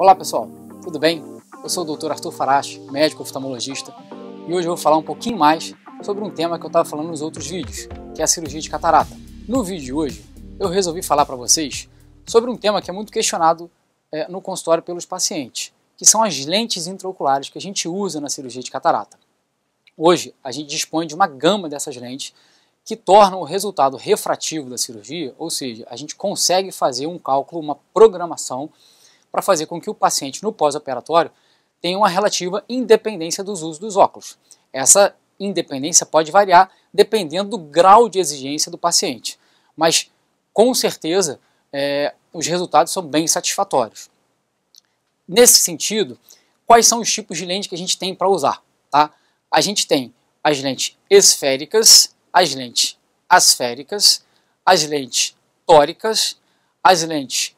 Olá pessoal, tudo bem? Eu sou o Dr. Arthur Farache, médico oftalmologista, e hoje eu vou falar um pouquinho mais sobre um tema que eu estava falando nos outros vídeos, que é a cirurgia de catarata. No vídeo de hoje, eu resolvi falar para vocês sobre um tema que é muito questionado é, no consultório pelos pacientes, que são as lentes intraoculares que a gente usa na cirurgia de catarata. Hoje, a gente dispõe de uma gama dessas lentes que tornam o resultado refrativo da cirurgia, ou seja, a gente consegue fazer um cálculo, uma programação para fazer com que o paciente no pós-operatório tenha uma relativa independência dos usos dos óculos. Essa independência pode variar dependendo do grau de exigência do paciente, mas com certeza é, os resultados são bem satisfatórios. Nesse sentido, quais são os tipos de lente que a gente tem para usar? Tá? A gente tem as lentes esféricas, as lentes asféricas, as lentes tóricas, as lentes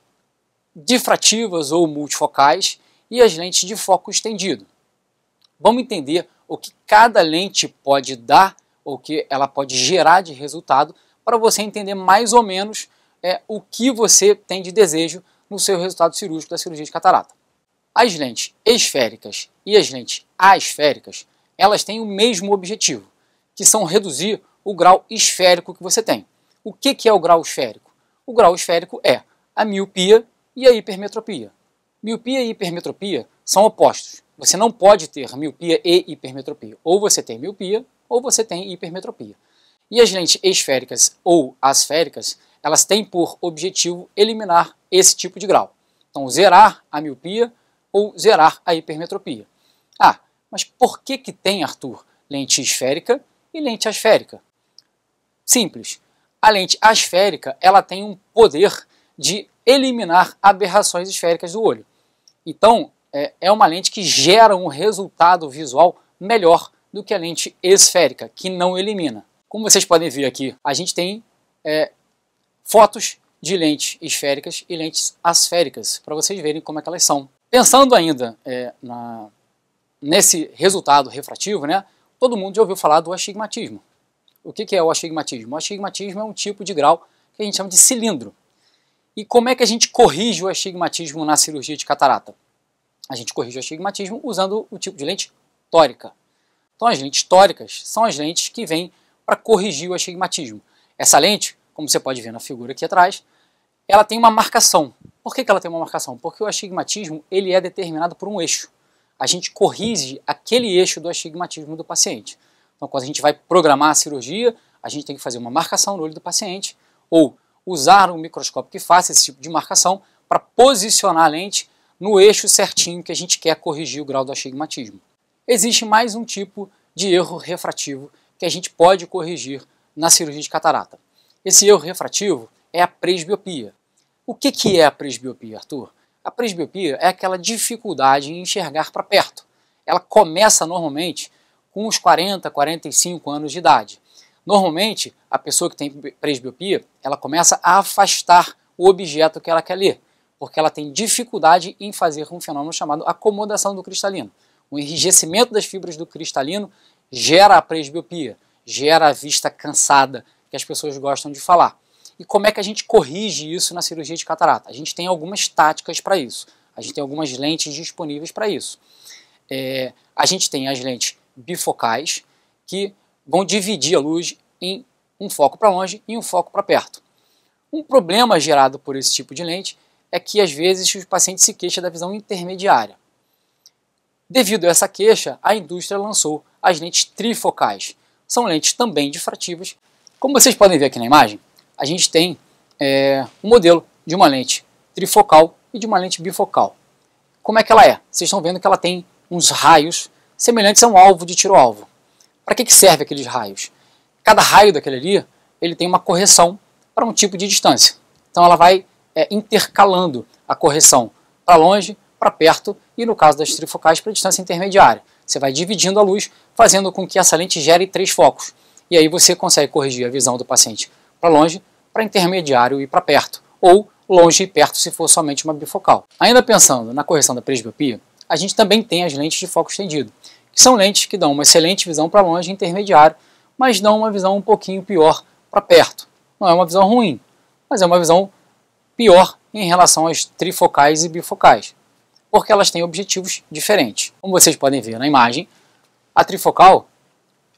difrativas ou multifocais e as lentes de foco estendido. Vamos entender o que cada lente pode dar, ou que ela pode gerar de resultado, para você entender mais ou menos é, o que você tem de desejo no seu resultado cirúrgico da cirurgia de catarata. As lentes esféricas e as lentes asféricas, elas têm o mesmo objetivo, que são reduzir o grau esférico que você tem. O que, que é o grau esférico? O grau esférico é a miopia e a hipermetropia. Miopia e hipermetropia são opostos. Você não pode ter miopia e hipermetropia. Ou você tem miopia, ou você tem hipermetropia. E as lentes esféricas ou asféricas, elas têm por objetivo eliminar esse tipo de grau. Então, zerar a miopia ou zerar a hipermetropia. Ah, mas por que, que tem, Arthur, lente esférica e lente asférica? Simples. A lente asférica ela tem um poder de eliminar aberrações esféricas do olho. Então, é, é uma lente que gera um resultado visual melhor do que a lente esférica, que não elimina. Como vocês podem ver aqui, a gente tem é, fotos de lentes esféricas e lentes asféricas, para vocês verem como é que elas são. Pensando ainda é, na, nesse resultado refrativo, né, todo mundo já ouviu falar do astigmatismo. O que, que é o astigmatismo? O astigmatismo é um tipo de grau que a gente chama de cilindro. E como é que a gente corrige o astigmatismo na cirurgia de catarata? A gente corrige o astigmatismo usando o tipo de lente tórica. Então, as lentes tóricas são as lentes que vêm para corrigir o astigmatismo. Essa lente, como você pode ver na figura aqui atrás, ela tem uma marcação. Por que, que ela tem uma marcação? Porque o astigmatismo ele é determinado por um eixo. A gente corrige aquele eixo do astigmatismo do paciente. Então, quando a gente vai programar a cirurgia, a gente tem que fazer uma marcação no olho do paciente, ou usar um microscópio que faça esse tipo de marcação para posicionar a lente no eixo certinho que a gente quer corrigir o grau do astigmatismo. Existe mais um tipo de erro refrativo que a gente pode corrigir na cirurgia de catarata. Esse erro refrativo é a presbiopia. O que, que é a presbiopia, Arthur? A presbiopia é aquela dificuldade em enxergar para perto. Ela começa normalmente com os 40, 45 anos de idade. Normalmente, a pessoa que tem presbiopia, ela começa a afastar o objeto que ela quer ler, porque ela tem dificuldade em fazer um fenômeno chamado acomodação do cristalino. O enrijecimento das fibras do cristalino gera a presbiopia, gera a vista cansada, que as pessoas gostam de falar. E como é que a gente corrige isso na cirurgia de catarata? A gente tem algumas táticas para isso. A gente tem algumas lentes disponíveis para isso. É, a gente tem as lentes bifocais, que vão dividir a luz em um foco para longe e um foco para perto. Um problema gerado por esse tipo de lente é que às vezes o paciente se queixa da visão intermediária. Devido a essa queixa, a indústria lançou as lentes trifocais. São lentes também difrativas. Como vocês podem ver aqui na imagem, a gente tem é, um modelo de uma lente trifocal e de uma lente bifocal. Como é que ela é? Vocês estão vendo que ela tem uns raios semelhantes a um alvo de tiro-alvo. Para que, que serve aqueles raios? Cada raio daquele ali, ele tem uma correção para um tipo de distância. Então ela vai é, intercalando a correção para longe, para perto e, no caso das trifocais, para distância intermediária. Você vai dividindo a luz, fazendo com que essa lente gere três focos. E aí você consegue corrigir a visão do paciente para longe, para intermediário e para perto, ou longe e perto se for somente uma bifocal. Ainda pensando na correção da presbiopia, a gente também tem as lentes de foco estendido, são lentes que dão uma excelente visão para longe intermediário, mas dão uma visão um pouquinho pior para perto. Não é uma visão ruim, mas é uma visão pior em relação às trifocais e bifocais, porque elas têm objetivos diferentes. Como vocês podem ver na imagem, a trifocal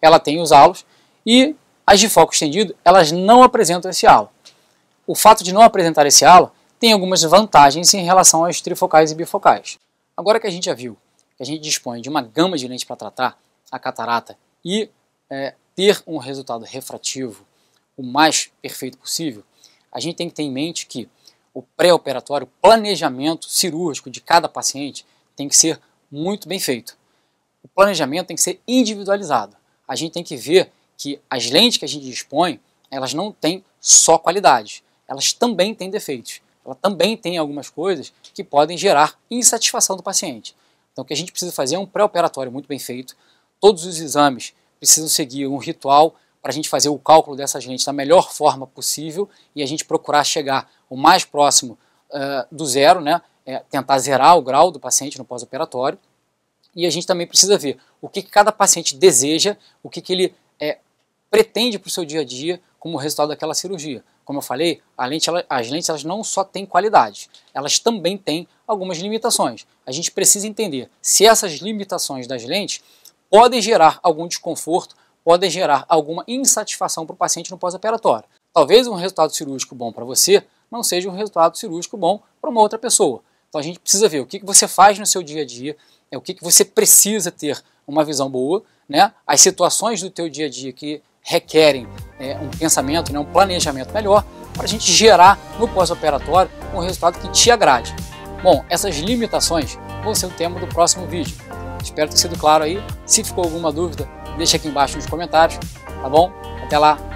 ela tem os halos e as de foco estendido elas não apresentam esse halo. O fato de não apresentar esse halo tem algumas vantagens em relação às trifocais e bifocais. Agora que a gente já viu que a gente dispõe de uma gama de lentes para tratar a catarata e é, ter um resultado refrativo o mais perfeito possível, a gente tem que ter em mente que o pré-operatório, o planejamento cirúrgico de cada paciente tem que ser muito bem feito. O planejamento tem que ser individualizado. A gente tem que ver que as lentes que a gente dispõe, elas não têm só qualidade, elas também têm defeitos. Ela também tem algumas coisas que podem gerar insatisfação do paciente. Então, o que a gente precisa fazer é um pré-operatório muito bem feito. Todos os exames precisam seguir um ritual para a gente fazer o cálculo dessa gente da melhor forma possível e a gente procurar chegar o mais próximo uh, do zero, né? É, tentar zerar o grau do paciente no pós-operatório. E a gente também precisa ver o que, que cada paciente deseja, o que, que ele é, pretende para o seu dia a dia como resultado daquela cirurgia. Como eu falei, lente, ela, as lentes elas não só têm qualidade, elas também têm algumas limitações. A gente precisa entender se essas limitações das lentes podem gerar algum desconforto, podem gerar alguma insatisfação para o paciente no pós-operatório. Talvez um resultado cirúrgico bom para você não seja um resultado cirúrgico bom para uma outra pessoa. Então a gente precisa ver o que, você faz no seu dia a dia, é o que, que você precisa ter uma visão boa, né? as situações do teu dia a dia que requerem é, um pensamento, né? um planejamento melhor, para a gente gerar no pós-operatório um resultado que te agrade. Bom, essas limitações vão ser o tema do próximo vídeo. Espero ter sido claro aí. Se ficou alguma dúvida, deixa aqui embaixo nos comentários, tá bom? Até lá!